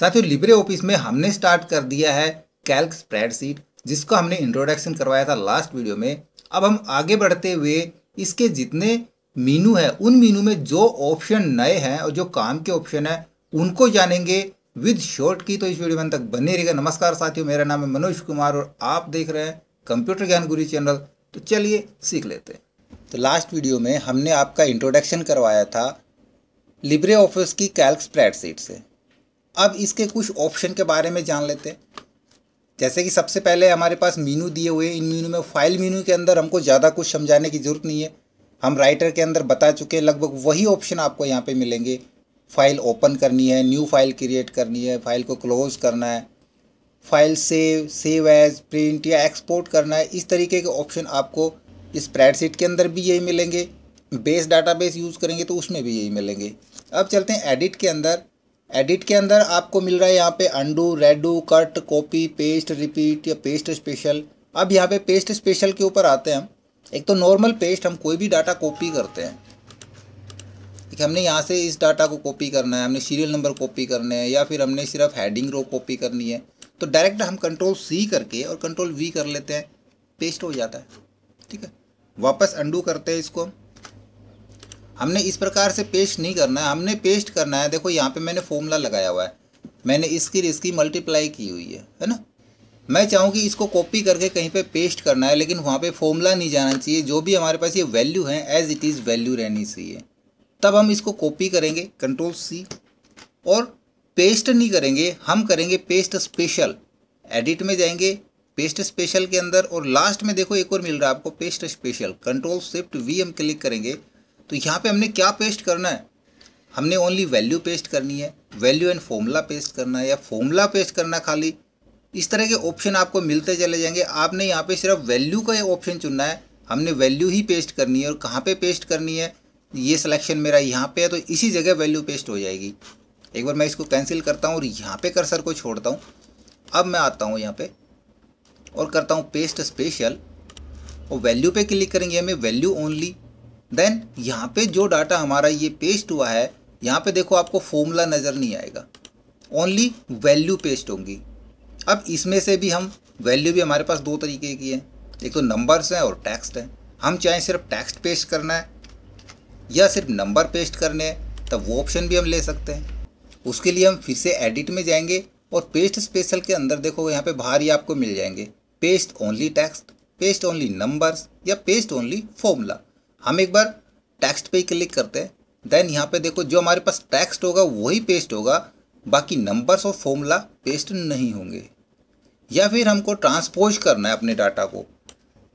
साथियों Libre office में हमने स्टार्ट कर दिया है कैल्क स्प्रेडशीट जिसको हमने इंट्रोडक्शन करवाया था लास्ट वीडियो में अब हम आगे बढ़ते हुए इसके जितने मीनू है उन मीनू में जो ऑप्शन नए हैं और जो काम के ऑप्शन है उनको जानेंगे विद शॉर्ट की तो इस वीडियो में तक बने रहेगा नमस्कार साथियों मेरा नाम है मनोज कुमार और आप देख रहे हैं कंप्यूटर ज्ञान गुरु चैनल तो चलिए सीख लेते हैं तो लास्ट वीडियो में हमने आपका इंट्रोडक्शन करवाया था लिब्रे ऑफिस की कैल्क स्प्रेडशीट से अब इसके कुछ ऑप्शन के बारे में जान लेते हैं जैसे कि सबसे पहले हमारे पास मीनू दिए हुए इन मीनू में फाइल मीनू के अंदर हमको ज़्यादा कुछ समझाने की ज़रूरत नहीं है हम राइटर के अंदर बता चुके हैं लगभग वही ऑप्शन आपको यहाँ पे मिलेंगे फाइल ओपन करनी है न्यू फाइल क्रिएट करनी है फाइल को क्लोज करना है file save save as print या एक्सपोर्ट करना है इस तरीके के ऑप्शन आपको स्प्रेडशीट के अंदर भी यही मिलेंगे बेस बेस यूज़ करेंगे तो उसमें भी यही मिलेंगे अब चलते हैं एडिट के अंदर एडिट के अंदर आपको मिल रहा है यहाँ पे undo redo cut copy paste repeat या पेस्ट स्पेशल अब यहाँ पे पेस्ट स्पेशल के ऊपर आते हैं हम एक तो नॉर्मल पेस्ट हम कोई भी डाटा कॉपी करते हैं कि हमने यहाँ से इस डाटा को कॉपी करना है हमने सीरियल नंबर कॉपी करने हैं या फिर हमने सिर्फ हेडिंग रो कॉपी करनी है तो डायरेक्ट हम कंट्रोल सी करके और कंट्रोल वी कर लेते हैं पेस्ट हो जाता है ठीक है वापस अंडू करते हैं इसको हम हमने इस प्रकार से पेस्ट नहीं करना है हमने पेस्ट करना है देखो यहाँ पे मैंने फॉर्मूला लगाया हुआ है मैंने इसकी इसकी मल्टीप्लाई की हुई है है ना मैं चाहूँ कि इसको कॉपी करके कहीं पे पेस्ट करना है लेकिन वहाँ पे फॉर्मूला नहीं जाना चाहिए जो भी हमारे पास ये वैल्यू है एज इट इज़ वैल्यू रहनी चाहिए तब हम इसको कॉपी करेंगे कंट्रोल सी और पेस्ट नहीं करेंगे हम करेंगे पेस्ट स्पेशल एडिट में जाएंगे पेस्ट स्पेशल के अंदर और लास्ट में देखो एक और मिल रहा है आपको paste special control shift V हम क्लिक करेंगे तो यहाँ पे हमने क्या पेस्ट करना है हमने ओनली वैल्यू पेस्ट करनी है वैल्यू एंड फॉर्मूला पेस्ट करना है या फॉर्मूला पेस्ट करना खाली इस तरह के ऑप्शन आपको मिलते चले जाएंगे आपने यहाँ पे सिर्फ वैल्यू का ऑप्शन चुनना है हमने वैल्यू ही पेस्ट करनी है और कहाँ पे पेस्ट करनी है ये सिलेक्शन मेरा यहाँ पे है तो इसी जगह वैल्यू पेस्ट हो जाएगी एक बार मैं इसको कैंसिल करता हूँ और यहाँ पे कर्सर को छोड़ता हूँ अब मैं आता हूँ यहाँ पे और करता हूँ पेस्ट स्पेशल और वैल्यू पे क्लिक करेंगे हमें वैल्यू ओनली देन यहाँ पे जो डाटा हमारा ये पेस्ट हुआ है यहाँ पे देखो आपको फॉर्मूला नज़र नहीं आएगा ओनली वैल्यू पेस्ट होंगी अब इसमें से भी हम वैल्यू भी हमारे पास दो तरीके की है एक तो नंबर्स हैं और टेक्स्ट हैं हम चाहें सिर्फ टेक्स्ट पेस्ट करना है या सिर्फ नंबर पेस्ट करने हैं तब वो ऑप्शन भी हम ले सकते हैं उसके लिए हम फिर से एडिट में जाएंगे और पेस्ट स्पेशल के अंदर देखो यहाँ पे बाहर ही आपको मिल जाएंगे paste only text paste only numbers या पेस्ट ओनली फॉर्मूला हम एक बार टेक्स्ट पे ही क्लिक करते हैं देन यहाँ पे देखो जो हमारे पास टेक्स्ट होगा वही पेस्ट होगा बाकी नंबर्स और फॉर्मूला पेस्ट नहीं होंगे या फिर हमको ट्रांसपोज करना है अपने डाटा को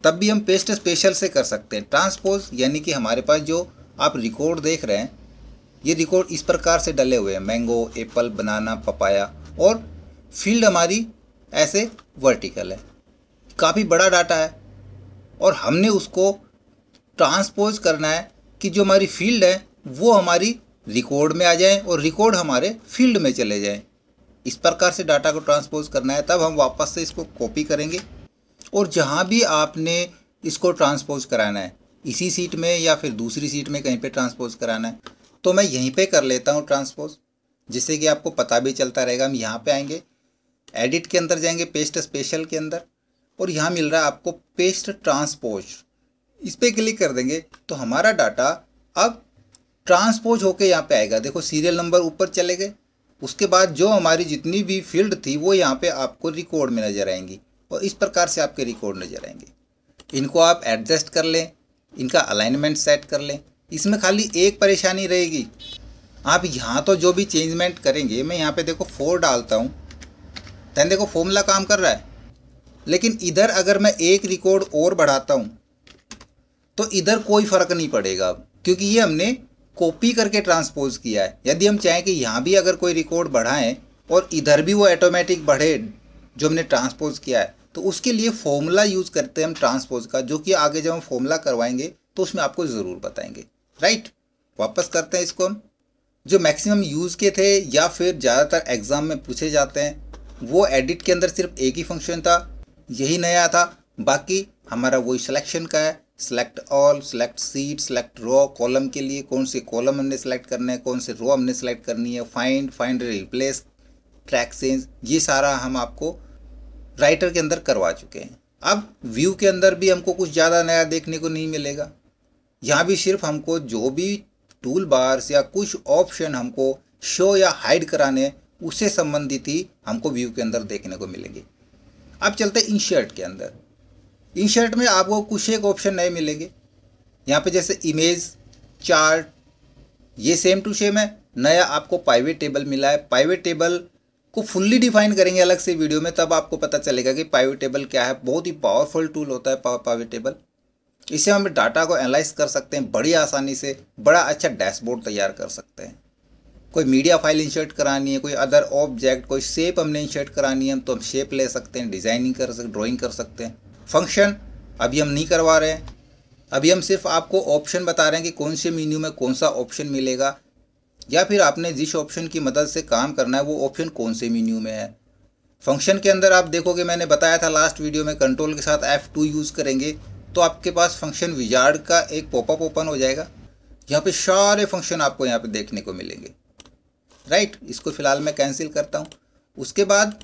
तब भी हम पेस्ट स्पेशल से कर सकते हैं ट्रांसपोज यानी कि हमारे पास जो आप रिकॉर्ड देख रहे हैं ये रिकॉर्ड इस प्रकार से डले हुए हैं मैंगो एप्पल बनाना पपाया और फील्ड हमारी ऐसे वर्टिकल है काफ़ी बड़ा डाटा है और हमने उसको ट्रांसपोज करना है कि जो हमारी फील्ड है वो हमारी रिकॉर्ड में आ जाए और रिकॉर्ड हमारे फील्ड में चले जाए इस प्रकार से डाटा को ट्रांसपोज करना है तब हम वापस से इसको कॉपी करेंगे और जहाँ भी आपने इसको ट्रांसपोज कराना है इसी सीट में या फिर दूसरी सीट में कहीं पे ट्रांसपोज कराना है तो मैं यहीं पे कर लेता हूँ ट्रांसपोज जिससे कि आपको पता भी चलता रहेगा हम यहाँ पे आएंगे एडिट के अंदर जाएंगे पेस्ट स्पेशल के अंदर और यहाँ मिल रहा है आपको पेस्ट ट्रांसपोज इस पर क्लिक कर देंगे तो हमारा डाटा अब ट्रांसपोज होके यहाँ पे आएगा देखो सीरियल नंबर ऊपर चले गए उसके बाद जो हमारी जितनी भी फील्ड थी वो यहाँ पे आपको रिकॉर्ड में नज़र आएंगी और इस प्रकार से आपके रिकॉर्ड नज़र आएंगे इनको आप एडजस्ट कर लें इनका अलाइनमेंट सेट कर लें इसमें खाली एक परेशानी रहेगी आप यहाँ तो जो भी चेंजमेंट करेंगे मैं यहाँ पे देखो फोर डालता हूँ दैन देखो फॉर्मूला काम कर रहा है लेकिन इधर अगर मैं एक रिकॉर्ड और बढ़ाता हूँ तो इधर कोई फ़र्क नहीं पड़ेगा क्योंकि ये हमने कॉपी करके ट्रांसपोज किया है यदि हम चाहें कि यहाँ भी अगर कोई रिकॉर्ड बढ़ाएं और इधर भी वो ऑटोमेटिक बढ़े जो हमने ट्रांसपोज किया है तो उसके लिए फॉर्मूला यूज़ करते हैं हम ट्रांसपोज का जो कि आगे जब हम फॉर्मूला करवाएंगे तो उसमें आपको ज़रूर बताएंगे राइट वापस करते हैं इसको हम जो मैक्सिमम यूज़ के थे या फिर ज़्यादातर एग्ज़ाम में पूछे जाते हैं वो एडिट के अंदर सिर्फ एक ही फंक्शन था यही नया था बाकी हमारा वही सिलेक्शन का है select all select sheet select row column के लिए कौन से कॉलम हमने सेलेक्ट करने है कौन से रो हमने सेलेक्ट करनी है find find replace track change ये सारा हम आपको राइटर के अंदर करवा चुके हैं अब व्यू के अंदर भी हमको कुछ ज़्यादा नया देखने को नहीं मिलेगा यहाँ भी सिर्फ हमको जो भी टूल बार्स या कुछ ऑप्शन हमको शो या हाइड कराने उससे संबंधित ही हमको व्यू के अंदर देखने को मिलेंगे अब चलते हैं इंसर्ट के अंदर इन शर्ट में आपको कुछ एक ऑप्शन नए मिलेंगे यहाँ पे जैसे इमेज चार्ट ये सेम टू सेम है नया आपको पाइवेट टेबल मिला है पाइवेट टेबल को फुल्ली डिफाइन करेंगे अलग से वीडियो में तब आपको पता चलेगा कि पाइवेट टेबल क्या है बहुत ही पावरफुल टूल होता है पाइवेट टेबल इससे हम डाटा को एनालाइज कर सकते हैं बड़ी आसानी से बड़ा अच्छा डैशबोर्ड तैयार कर सकते हैं कोई मीडिया फाइल इंशर्ट करानी है कोई अदर ऑब्जेक्ट कोई शेप हमने इंशर्ट करानी है तो हम शेप ले सकते हैं डिज़ाइनिंग कर सकते ड्राइंग कर सकते हैं फंक्शन अभी हम नहीं करवा रहे हैं अभी हम सिर्फ आपको ऑप्शन बता रहे हैं कि कौन से मेन्यू में कौन सा ऑप्शन मिलेगा या फिर आपने जिस ऑप्शन की मदद से काम करना है वो ऑप्शन कौन से मेन्यू में है फंक्शन के अंदर आप देखोगे मैंने बताया था लास्ट वीडियो में कंट्रोल के साथ एफ़ टू यूज़ करेंगे तो आपके पास फंक्शन विजार्ड का एक पॉपअप ओपन हो जाएगा यहाँ पे सारे फंक्शन आपको यहाँ पे देखने को मिलेंगे राइट इसको फ़िलहाल मैं कैंसिल करता हूँ उसके बाद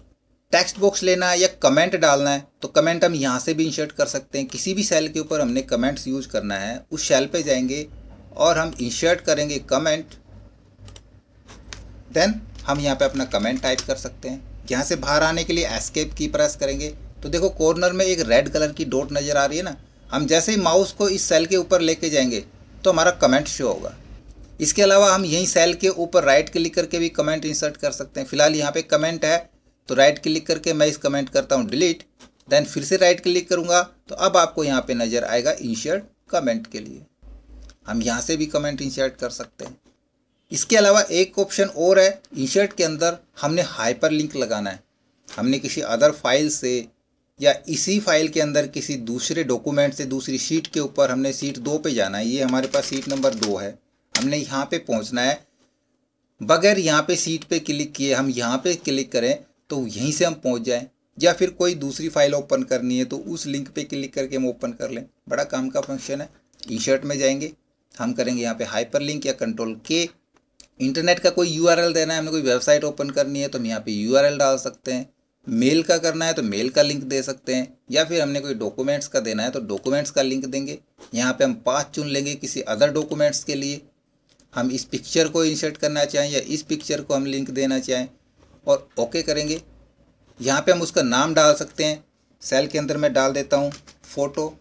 टेक्स्ट बॉक्स लेना है या कमेंट डालना है तो कमेंट हम यहाँ से भी इंशर्ट कर सकते हैं किसी भी सेल के ऊपर हमने कमेंट्स यूज करना है उस सेल पे जाएंगे और हम इंशर्ट करेंगे कमेंट देन हम यहाँ पे अपना कमेंट टाइप कर सकते हैं यहाँ से बाहर आने के लिए एस्केप की प्रेस करेंगे तो देखो कॉर्नर में एक रेड कलर की डोट नज़र आ रही है ना हम जैसे ही माउस को इस सेल के ऊपर लेके जाएंगे तो हमारा कमेंट शो होगा इसके अलावा हम यहीं सेल के ऊपर राइट क्लिक करके भी कमेंट इंसर्ट कर सकते हैं फिलहाल यहाँ पे कमेंट है तो राइट क्लिक करके मैं इस कमेंट करता हूँ डिलीट देन फिर से राइट क्लिक करूँगा तो अब आपको यहाँ पे नज़र आएगा इंशर्ट कमेंट के लिए हम यहाँ से भी कमेंट इंशर्ट कर सकते हैं इसके अलावा एक ऑप्शन और है इंशर्ट के अंदर हमने हाइपर लिंक लगाना है हमने किसी अदर फाइल से या इसी फाइल के अंदर किसी दूसरे डॉक्यूमेंट से दूसरी शीट के ऊपर हमने सीट दो पे जाना है ये हमारे पास सीट नंबर दो है हमने यहाँ पे पहुँचना है बगैर यहाँ पे सीट पे क्लिक किए हम यहाँ पे क्लिक करें तो यहीं से हम पहुँच जाएं या फिर कोई दूसरी फाइल ओपन करनी है तो उस लिंक पे क्लिक करके हम ओपन कर लें बड़ा काम का फंक्शन है ई शर्ट में जाएंगे हम करेंगे यहाँ पे हाइपर लिंक या कंट्रोल के इंटरनेट का कोई यू देना है हमने कोई वेबसाइट ओपन करनी है तो हम यहाँ पे यू डाल सकते हैं मेल का करना है तो मेल का लिंक दे सकते हैं या फिर हमने कोई डॉक्यूमेंट्स का देना है तो डॉक्यूमेंट्स का लिंक देंगे यहाँ पर हम पाँच चुन लेंगे किसी अदर डॉक्यूमेंट्स के लिए हम इस पिक्चर को इंसर्ट करना चाहें या इस पिक्चर को हम लिंक देना चाहें और ओके करेंगे यहाँ पे हम उसका नाम डाल सकते हैं सेल के अंदर मैं डाल देता हूँ फ़ोटो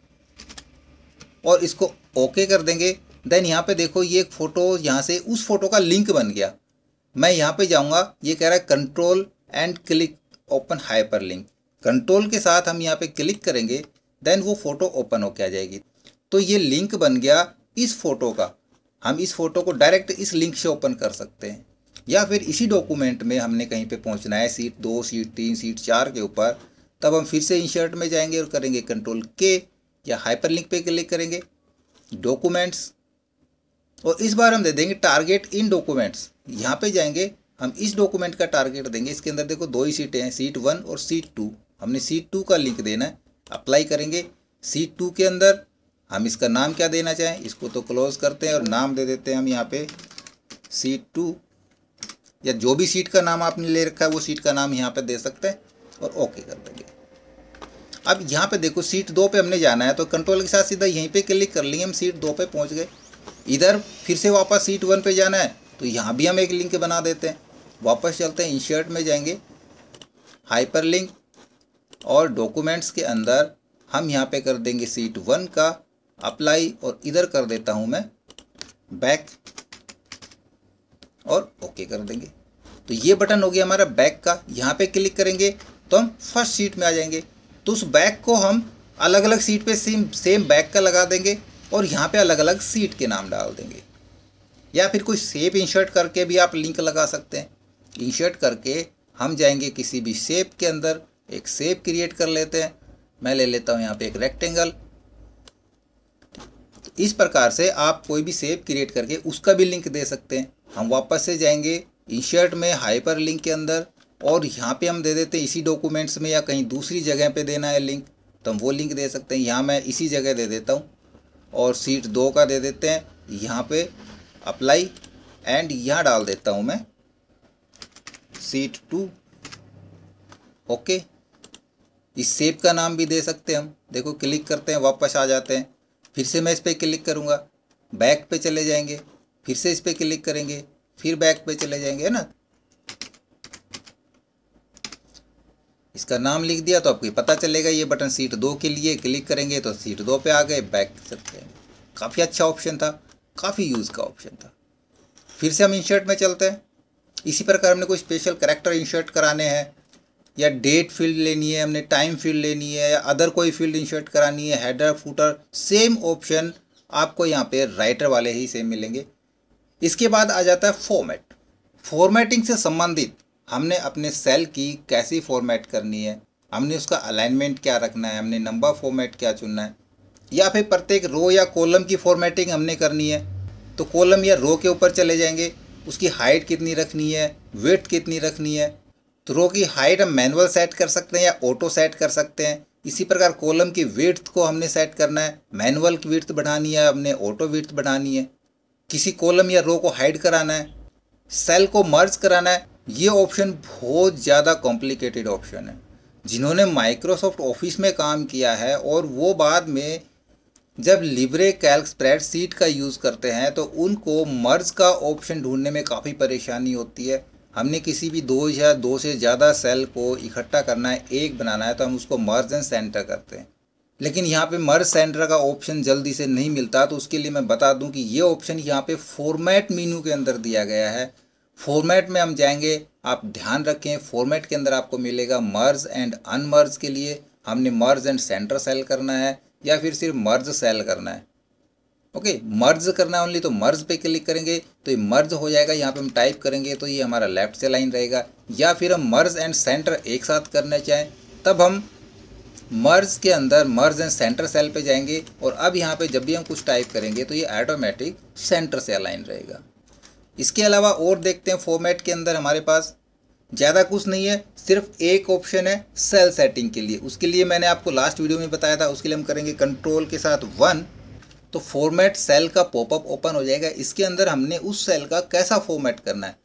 और इसको ओके कर देंगे देन यहाँ पे देखो ये एक फ़ोटो यहाँ से उस फ़ोटो का लिंक बन गया मैं यहाँ पे जाऊँगा ये कह रहा है control and click open hyperlink control के साथ हम यहाँ पे क्लिक करेंगे देन वो फ़ोटो ओपन होके आ जाएगी तो ये लिंक बन गया इस फ़ोटो का हम इस फ़ोटो को डायरेक्ट इस लिंक से ओपन कर सकते हैं या फिर इसी डॉक्यूमेंट में हमने कहीं पे पहुंचना है सीट दो सीट तीन सीट चार के ऊपर तब हम फिर से इंशर्ट में जाएंगे और करेंगे कंट्रोल के या हाइपर लिंक पे क्लिक करेंगे डॉक्यूमेंट्स और इस बार हम दे देंगे टारगेट इन डॉक्यूमेंट्स यहाँ पे जाएंगे हम इस डॉक्यूमेंट का टारगेट देंगे इसके अंदर देखो दो ही सीटें हैं सीट वन और सीट टू हमने सीट टू का लिंक देना है अप्लाई करेंगे सीट टू के अंदर हम इसका नाम क्या देना चाहें इसको तो क्लोज करते हैं और नाम दे देते हैं हम यहाँ पे सीट टू या जो भी सीट का नाम आपने ले रखा है वो सीट का नाम यहाँ पे दे सकते हैं और ओके कर देंगे अब यहाँ पे देखो सीट दो पे हमने जाना है तो कंट्रोल के साथ सीधा यहीं पे क्लिक कर लिए हम सीट दो पे पहुँच गए इधर फिर से वापस सीट वन पे जाना है तो यहाँ भी हम एक लिंक बना देते हैं वापस चलते हैं इंशर्ट में जाएंगे हाइपर लिंक और डॉक्यूमेंट्स के अंदर हम यहाँ पे कर देंगे सीट वन का अप्लाई और इधर कर देता हूँ मैं बैक और ओके कर देंगे तो ये बटन हो गया हमारा बैक का यहाँ पे क्लिक करेंगे तो हम फर्स्ट सीट में आ जाएंगे तो उस बैक को हम अलग अलग सीट पे सेम सेम बैक का लगा देंगे और यहाँ पे अलग अलग सीट के नाम डाल देंगे या फिर कोई सेप इंशर्ट करके भी आप लिंक लगा सकते हैं इंशर्ट करके हम जाएंगे किसी भी सेप के अंदर एक सेप क्रिएट कर लेते हैं मैं ले लेता हूँ यहाँ पर एक रेक्टेंगल इस प्रकार से आप कोई भी सेप क्रिएट करके उसका भी लिंक दे सकते हैं हम वापस से जाएंगे इंशर्ट में हाइपर लिंक के अंदर और यहाँ पे हम दे देते हैं इसी डॉक्यूमेंट्स में या कहीं दूसरी जगह पे देना है लिंक तो हम वो लिंक दे सकते हैं यहाँ मैं इसी जगह दे देता हूँ और सीट दो का दे देते हैं यहाँ पे अप्लाई एंड यहाँ डाल देता हूँ मैं सीट टू ओके इस सेब का नाम भी दे सकते हैं हम देखो क्लिक करते हैं वापस आ जाते हैं फिर से मैं इस पर क्लिक करूँगा बैक पे चले जाएंगे फिर से इस पर क्लिक करेंगे फिर बैक पे चले जाएंगे है ना इसका नाम लिख दिया तो आपको पता चलेगा ये बटन सीट दो के लिए क्लिक करेंगे तो सीट दो पे आ गए बैक सकते हैं काफ़ी अच्छा ऑप्शन था काफ़ी यूज़ का ऑप्शन था फिर से हम इंशर्ट में चलते हैं इसी प्रकार हमने कोई स्पेशल करेक्टर इंशर्ट कराने हैं या डेट फील्ड लेनी है हमने टाइम फील्ड लेनी है या अदर कोई फील्ड इंशर्ट करानी है हेडर फूटर सेम ऑप्शन आपको यहाँ पे राइटर वाले ही सेम मिलेंगे इसके बाद आ जाता है फॉर्मेट फॉर्मेटिंग से संबंधित हमने अपने सेल की कैसी फॉर्मेट करनी है हमने उसका अलाइनमेंट क्या रखना है हमने नंबर फॉर्मेट क्या चुनना है या फिर प्रत्येक रो या कॉलम की फॉर्मेटिंग हमने करनी है तो कॉलम या रो के ऊपर चले जाएंगे उसकी हाइट कितनी रखनी है वेट कितनी रखनी है तो रो की हाइट हम मैनुअल सेट कर सकते हैं या ऑटो सेट कर सकते हैं इसी प्रकार कॉलम की वेट को हमने सेट करना है मैनुअल की वेट बढ़ानी है हमने ऑटो वेट बढ़ानी है किसी कॉलम या रो को हाइड कराना है सेल को मर्ज कराना है ये ऑप्शन बहुत ज़्यादा कॉम्प्लिकेटेड ऑप्शन है जिन्होंने माइक्रोसॉफ्ट ऑफिस में काम किया है और वो बाद में जब लिब्रे कैल्क स्प्रेड सीट का यूज़ करते हैं तो उनको मर्ज का ऑप्शन ढूंढने में काफ़ी परेशानी होती है हमने किसी भी दो या दो से ज़्यादा सेल को इकट्ठा करना है एक बनाना है तो हम उसको मर्ज एंड सेंटर करते हैं लेकिन यहाँ पे मर्ज सेंटर का ऑप्शन जल्दी से नहीं मिलता तो उसके लिए मैं बता दूँ कि ये ऑप्शन यहाँ पे फॉर्मेट मीनू के अंदर दिया गया है फॉर्मेट में हम जाएंगे आप ध्यान रखें फॉर्मेट के अंदर आपको मिलेगा मर्ज एंड अनमर्ज के लिए हमने मर्ज एंड सेंटर सेल करना है या फिर सिर्फ मर्ज सेल करना है ओके मर्ज करना है ओनली तो मर्ज पे क्लिक करेंगे तो ये मर्ज हो जाएगा यहाँ पे हम टाइप करेंगे तो ये हमारा लेफ्ट से लाइन रहेगा या फिर हम मर्ज एंड सेंटर एक साथ करना चाहें तब हम मर्ज के अंदर मर्ज एंड सेंटर सेल पे जाएंगे और अब यहाँ पे जब भी हम कुछ टाइप करेंगे तो ये ऑटोमेटिक सेंटर से अलाइन रहेगा इसके अलावा और देखते हैं फॉर्मेट के अंदर हमारे पास ज़्यादा कुछ नहीं है सिर्फ एक ऑप्शन है सेल सेटिंग के लिए उसके लिए मैंने आपको लास्ट वीडियो में बताया था उसके लिए हम करेंगे कंट्रोल के साथ वन तो फॉर्मेट सेल का पॉपअप ओपन हो जाएगा इसके अंदर हमने उस सेल का कैसा फॉर्मेट करना है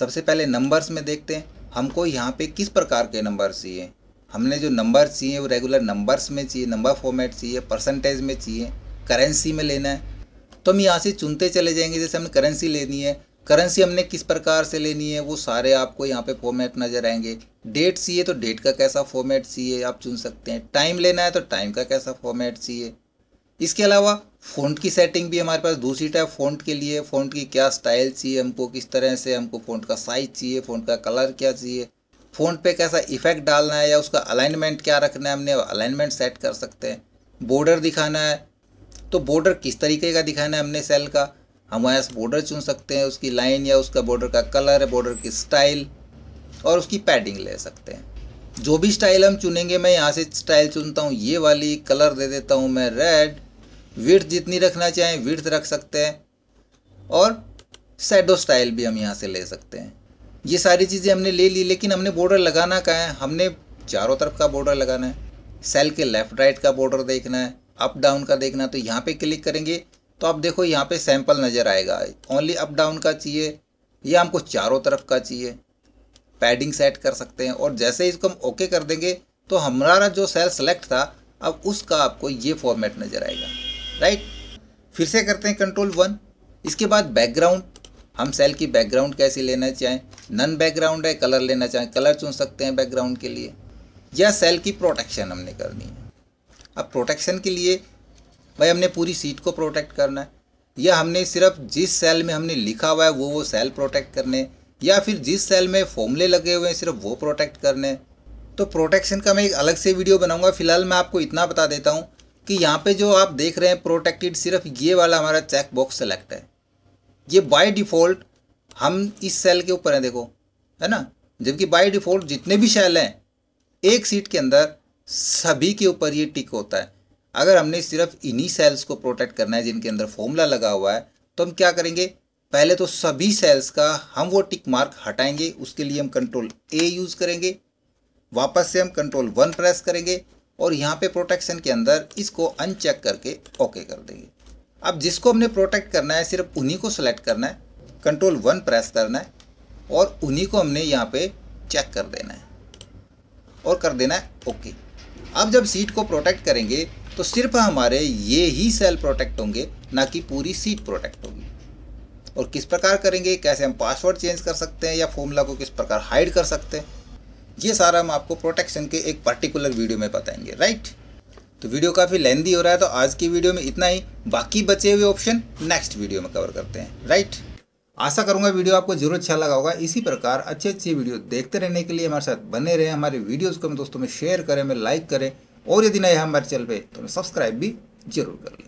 सबसे पहले नंबर्स में देखते हैं हमको यहाँ पे किस प्रकार के नंबर चाहिए हमने जो नंबर चाहिए वो रेगुलर नंबर्स में चाहिए नंबर फॉर्मेट चाहिए परसेंटेज में चाहिए करेंसी में लेना है तो हम यहाँ से चुनते चले जाएंगे जैसे हमने करेंसी लेनी है करेंसी हमने किस प्रकार से लेनी है वो सारे आपको यहाँ पे फॉर्मेट नज़र आएंगे डेट चाहिए तो डेट का कैसा फॉर्मेट चाहिए आप चुन सकते हैं टाइम लेना है तो टाइम का कैसा फॉर्मेट चाहिए इसके अलावा फ़ॉन्ट की सेटिंग भी हमारे पास दूसरी टाइप फ़ॉन्ट के लिए फ़ॉन्ट की क्या स्टाइल चाहिए हमको किस तरह से हमको फ़ॉन्ट का साइज़ चाहिए फ़ॉन्ट का कलर क्या चाहिए फ़ोन पे कैसा इफेक्ट डालना है या उसका अलाइनमेंट क्या रखना है हमने अलाइनमेंट सेट कर सकते हैं बॉर्डर दिखाना है तो बॉर्डर किस तरीके का दिखाना है हमने सेल का हम वहाँ से बॉर्डर चुन सकते हैं उसकी लाइन या उसका बॉर्डर का कलर बॉर्डर की स्टाइल और उसकी पैडिंग ले सकते हैं जो भी स्टाइल हम चुनेंगे मैं यहाँ से स्टाइल चुनता हूँ ये वाली कलर दे देता हूँ मैं रेड विर्थ जितनी रखना चाहें विर्थ रख सकते हैं और सैडो स्टाइल भी हम यहाँ से ले सकते हैं ये सारी चीज़ें हमने ले ली लेकिन हमने बॉर्डर लगाना कहा है हमने चारों तरफ का बॉर्डर लगाना है सेल के लेफ़्ट राइट का बॉर्डर देखना है अप डाउन का देखना है तो यहाँ पे क्लिक करेंगे तो आप देखो यहाँ पे सैंपल नज़र आएगा ओनली अप डाउन का चाहिए या हमको चारों तरफ का चाहिए पैडिंग सेट कर सकते हैं और जैसे ही इसको हम ओके कर देंगे तो हमारा जो सेल सेलेक्ट था अब उसका आपको ये फॉर्मेट नज़र आएगा राइट फिर से करते हैं कंट्रोल वन इसके बाद बैकग्राउंड हम सेल की बैकग्राउंड कैसी लेना चाहें नन बैकग्राउंड है कलर लेना चाहें कलर चुन सकते हैं बैकग्राउंड के लिए या सेल की प्रोटेक्शन हमने करनी है अब प्रोटेक्शन के लिए भाई हमने पूरी सीट को प्रोटेक्ट करना है या हमने सिर्फ जिस सेल में हमने लिखा हुआ है वो वो सेल प्रोटेक्ट करने या फिर जिस सेल में फॉर्मूले लगे हुए हैं सिर्फ वो प्रोटेक्ट करने तो प्रोटेक्शन का मैं एक अलग से वीडियो बनाऊंगा फिलहाल मैं आपको इतना बता देता हूँ कि यहाँ पे जो आप देख रहे हैं प्रोटेक्टेड सिर्फ ये वाला हमारा चेक बॉक्स सेलेक्ट है ये बाय डिफ़ॉल्ट हम इस सेल के ऊपर हैं देखो है ना जबकि बाय डिफ़ॉल्ट जितने भी सेल हैं एक सीट के अंदर सभी के ऊपर ये टिक होता है अगर हमने सिर्फ इन्हीं सेल्स को प्रोटेक्ट करना है जिनके अंदर फॉर्मूला लगा हुआ है तो हम क्या करेंगे पहले तो सभी सेल्स का हम वो टिक मार्क हटाएंगे उसके लिए हम कंट्रोल ए यूज़ करेंगे वापस से हम कंट्रोल वन प्रेस करेंगे और यहाँ पे प्रोटेक्शन के अंदर इसको अनचेक करके ओके कर देंगे अब जिसको हमने प्रोटेक्ट करना है सिर्फ उन्हीं को सेलेक्ट करना है कंट्रोल वन प्रेस करना है और उन्हीं को हमने यहाँ पे चेक कर देना है और कर देना है ओके अब जब सीट को प्रोटेक्ट करेंगे तो सिर्फ हमारे ये ही सेल प्रोटेक्ट होंगे ना कि पूरी सीट प्रोटेक्ट होगी और किस प्रकार करेंगे कैसे हम पासवर्ड चेंज कर सकते हैं या फॉर्मूला को किस प्रकार हाइड कर सकते हैं ये सारा हम आपको प्रोटेक्शन के एक पर्टिकुलर वीडियो में बताएंगे राइट तो वीडियो काफ़ी लेंदी हो रहा है तो आज की वीडियो में इतना ही बाकी बचे हुए ऑप्शन नेक्स्ट वीडियो में कवर करते हैं राइट आशा करूंगा वीडियो आपको जरूर अच्छा लगा होगा इसी प्रकार अच्छे अच्छे वीडियो देखते रहने के लिए हमारे साथ बने रहें हमारे वीडियोस को हम दोस्तों में शेयर करें हमें लाइक करें और यदि नए हमारे चैनल पर तो सब्सक्राइब भी जरूर कर लें